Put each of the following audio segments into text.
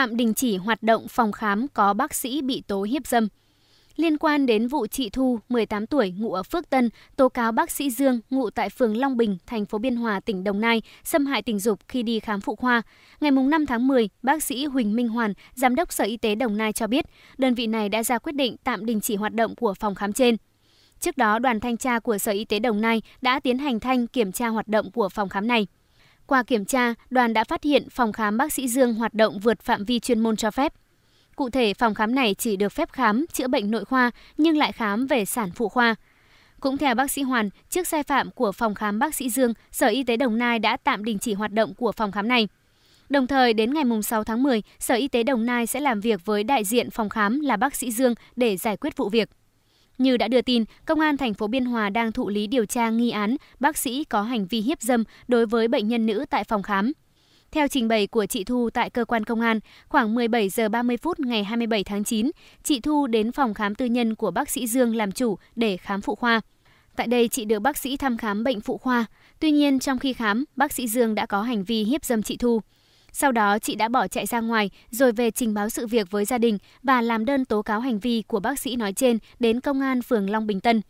tạm đình chỉ hoạt động phòng khám có bác sĩ bị tố hiếp dâm. Liên quan đến vụ chị Thu, 18 tuổi, ngụ ở Phước Tân, tố cáo bác sĩ Dương, ngụ tại phường Long Bình, thành phố Biên Hòa, tỉnh Đồng Nai, xâm hại tình dục khi đi khám phụ khoa. Ngày 5 tháng 10, bác sĩ Huỳnh Minh Hoàn, Giám đốc Sở Y tế Đồng Nai cho biết, đơn vị này đã ra quyết định tạm đình chỉ hoạt động của phòng khám trên. Trước đó, đoàn thanh tra của Sở Y tế Đồng Nai đã tiến hành thanh kiểm tra hoạt động của phòng khám này. Qua kiểm tra, đoàn đã phát hiện phòng khám bác sĩ Dương hoạt động vượt phạm vi chuyên môn cho phép. Cụ thể, phòng khám này chỉ được phép khám chữa bệnh nội khoa nhưng lại khám về sản phụ khoa. Cũng theo bác sĩ Hoàn, trước sai phạm của phòng khám bác sĩ Dương, Sở Y tế Đồng Nai đã tạm đình chỉ hoạt động của phòng khám này. Đồng thời, đến ngày 6 tháng 10, Sở Y tế Đồng Nai sẽ làm việc với đại diện phòng khám là bác sĩ Dương để giải quyết vụ việc. Như đã đưa tin, Công an thành phố Biên Hòa đang thụ lý điều tra nghi án bác sĩ có hành vi hiếp dâm đối với bệnh nhân nữ tại phòng khám. Theo trình bày của chị Thu tại cơ quan công an, khoảng 17 giờ 30 phút ngày 27 tháng 9, chị Thu đến phòng khám tư nhân của bác sĩ Dương làm chủ để khám phụ khoa. Tại đây chị được bác sĩ thăm khám bệnh phụ khoa. Tuy nhiên trong khi khám, bác sĩ Dương đã có hành vi hiếp dâm chị Thu. Sau đó, chị đã bỏ chạy ra ngoài rồi về trình báo sự việc với gia đình và làm đơn tố cáo hành vi của bác sĩ nói trên đến công an phường Long Bình Tân.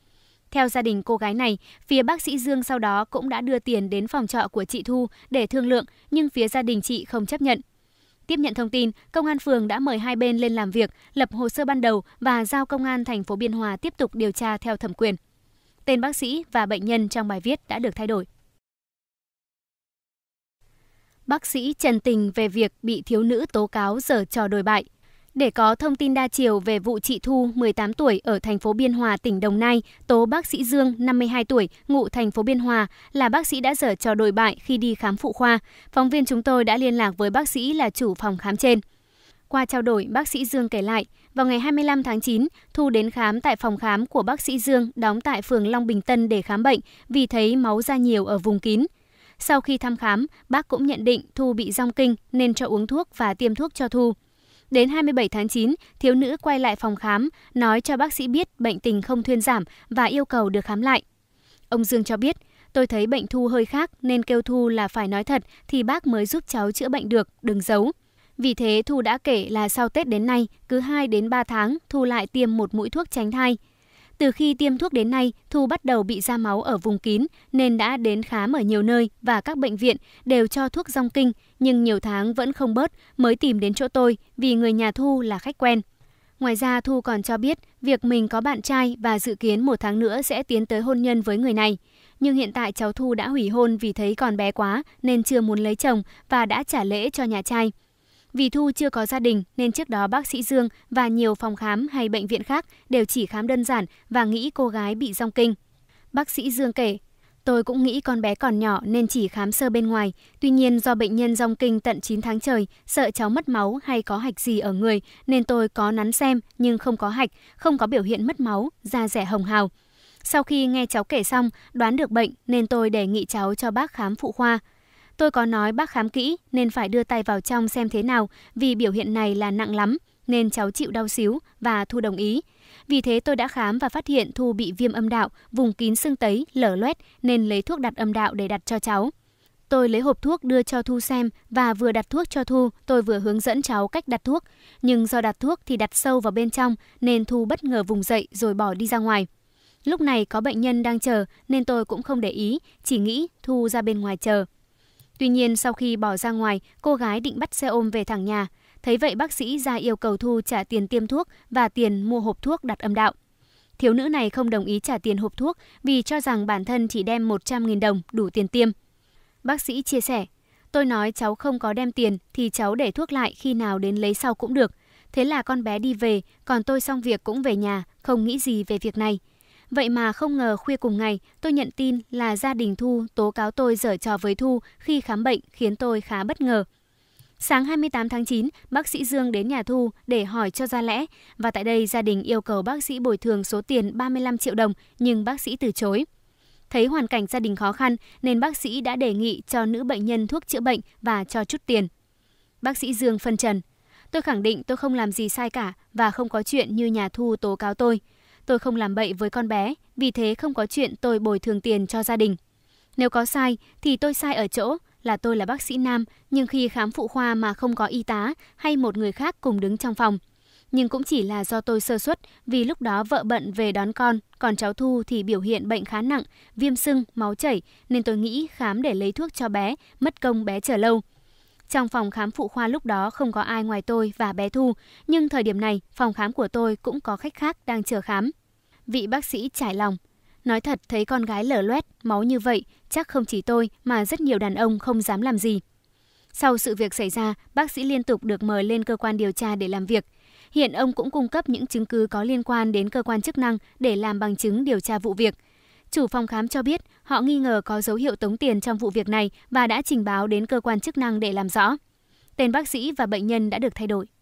Theo gia đình cô gái này, phía bác sĩ Dương sau đó cũng đã đưa tiền đến phòng trọ của chị Thu để thương lượng, nhưng phía gia đình chị không chấp nhận. Tiếp nhận thông tin, công an phường đã mời hai bên lên làm việc, lập hồ sơ ban đầu và giao công an thành phố Biên Hòa tiếp tục điều tra theo thẩm quyền. Tên bác sĩ và bệnh nhân trong bài viết đã được thay đổi bác sĩ Trần Tình về việc bị thiếu nữ tố cáo giở trò đồi bại. Để có thông tin đa chiều về vụ chị Thu, 18 tuổi, ở thành phố Biên Hòa, tỉnh Đồng Nai, tố bác sĩ Dương, 52 tuổi, ngụ thành phố Biên Hòa, là bác sĩ đã dở trò đồi bại khi đi khám phụ khoa. Phóng viên chúng tôi đã liên lạc với bác sĩ là chủ phòng khám trên. Qua trao đổi, bác sĩ Dương kể lại, vào ngày 25 tháng 9, Thu đến khám tại phòng khám của bác sĩ Dương đóng tại phường Long Bình Tân để khám bệnh vì thấy máu ra nhiều ở vùng kín. Sau khi thăm khám, bác cũng nhận định Thu bị rong kinh nên cho uống thuốc và tiêm thuốc cho Thu. Đến 27 tháng 9, thiếu nữ quay lại phòng khám, nói cho bác sĩ biết bệnh tình không thuyên giảm và yêu cầu được khám lại. Ông Dương cho biết, tôi thấy bệnh Thu hơi khác nên kêu Thu là phải nói thật thì bác mới giúp cháu chữa bệnh được, đừng giấu. Vì thế Thu đã kể là sau Tết đến nay, cứ 2 đến 3 tháng Thu lại tiêm một mũi thuốc tránh thai – từ khi tiêm thuốc đến nay, Thu bắt đầu bị ra máu ở vùng kín nên đã đến khám ở nhiều nơi và các bệnh viện đều cho thuốc rong kinh nhưng nhiều tháng vẫn không bớt mới tìm đến chỗ tôi vì người nhà Thu là khách quen. Ngoài ra Thu còn cho biết việc mình có bạn trai và dự kiến một tháng nữa sẽ tiến tới hôn nhân với người này. Nhưng hiện tại cháu Thu đã hủy hôn vì thấy còn bé quá nên chưa muốn lấy chồng và đã trả lễ cho nhà trai. Vì Thu chưa có gia đình nên trước đó bác sĩ Dương và nhiều phòng khám hay bệnh viện khác đều chỉ khám đơn giản và nghĩ cô gái bị rong kinh. Bác sĩ Dương kể, Tôi cũng nghĩ con bé còn nhỏ nên chỉ khám sơ bên ngoài. Tuy nhiên do bệnh nhân rong kinh tận 9 tháng trời, sợ cháu mất máu hay có hạch gì ở người nên tôi có nắn xem nhưng không có hạch, không có biểu hiện mất máu, da rẻ hồng hào. Sau khi nghe cháu kể xong, đoán được bệnh nên tôi đề nghị cháu cho bác khám phụ khoa. Tôi có nói bác khám kỹ nên phải đưa tay vào trong xem thế nào vì biểu hiện này là nặng lắm nên cháu chịu đau xíu và Thu đồng ý. Vì thế tôi đã khám và phát hiện Thu bị viêm âm đạo, vùng kín xương tấy, lở loét nên lấy thuốc đặt âm đạo để đặt cho cháu. Tôi lấy hộp thuốc đưa cho Thu xem và vừa đặt thuốc cho Thu, tôi vừa hướng dẫn cháu cách đặt thuốc. Nhưng do đặt thuốc thì đặt sâu vào bên trong nên Thu bất ngờ vùng dậy rồi bỏ đi ra ngoài. Lúc này có bệnh nhân đang chờ nên tôi cũng không để ý, chỉ nghĩ Thu ra bên ngoài chờ. Tuy nhiên, sau khi bỏ ra ngoài, cô gái định bắt xe ôm về thẳng nhà. Thấy vậy, bác sĩ ra yêu cầu Thu trả tiền tiêm thuốc và tiền mua hộp thuốc đặt âm đạo. Thiếu nữ này không đồng ý trả tiền hộp thuốc vì cho rằng bản thân chỉ đem 100.000 đồng đủ tiền tiêm. Bác sĩ chia sẻ, tôi nói cháu không có đem tiền thì cháu để thuốc lại khi nào đến lấy sau cũng được. Thế là con bé đi về, còn tôi xong việc cũng về nhà, không nghĩ gì về việc này. Vậy mà không ngờ khuya cùng ngày, tôi nhận tin là gia đình Thu tố cáo tôi dở trò với Thu khi khám bệnh khiến tôi khá bất ngờ. Sáng 28 tháng 9, bác sĩ Dương đến nhà Thu để hỏi cho ra lẽ và tại đây gia đình yêu cầu bác sĩ bồi thường số tiền 35 triệu đồng nhưng bác sĩ từ chối. Thấy hoàn cảnh gia đình khó khăn nên bác sĩ đã đề nghị cho nữ bệnh nhân thuốc chữa bệnh và cho chút tiền. Bác sĩ Dương phân trần. Tôi khẳng định tôi không làm gì sai cả và không có chuyện như nhà Thu tố cáo tôi. Tôi không làm bậy với con bé, vì thế không có chuyện tôi bồi thường tiền cho gia đình. Nếu có sai thì tôi sai ở chỗ là tôi là bác sĩ nam, nhưng khi khám phụ khoa mà không có y tá hay một người khác cùng đứng trong phòng. Nhưng cũng chỉ là do tôi sơ suất vì lúc đó vợ bận về đón con, còn cháu Thu thì biểu hiện bệnh khá nặng, viêm sưng, máu chảy nên tôi nghĩ khám để lấy thuốc cho bé, mất công bé chờ lâu. Trong phòng khám phụ khoa lúc đó không có ai ngoài tôi và bé Thu, nhưng thời điểm này phòng khám của tôi cũng có khách khác đang chờ khám vị bác sĩ trải lòng. Nói thật thấy con gái lở loét, máu như vậy, chắc không chỉ tôi mà rất nhiều đàn ông không dám làm gì. Sau sự việc xảy ra, bác sĩ liên tục được mời lên cơ quan điều tra để làm việc. Hiện ông cũng cung cấp những chứng cứ có liên quan đến cơ quan chức năng để làm bằng chứng điều tra vụ việc. Chủ phòng khám cho biết họ nghi ngờ có dấu hiệu tống tiền trong vụ việc này và đã trình báo đến cơ quan chức năng để làm rõ. Tên bác sĩ và bệnh nhân đã được thay đổi.